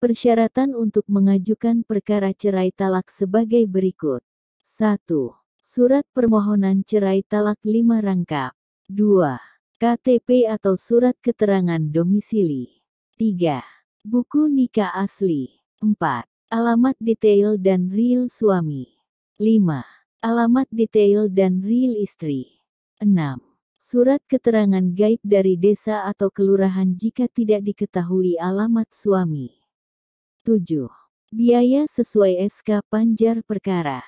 Persyaratan untuk mengajukan perkara cerai talak sebagai berikut. 1. Surat permohonan cerai talak 5 rangkap. 2. KTP atau surat keterangan domisili. 3. Buku nikah asli. 4. Alamat detail dan real suami. 5. Alamat detail dan real istri. 6. Surat keterangan gaib dari desa atau kelurahan jika tidak diketahui alamat suami. 7. Biaya sesuai SK Panjar Perkara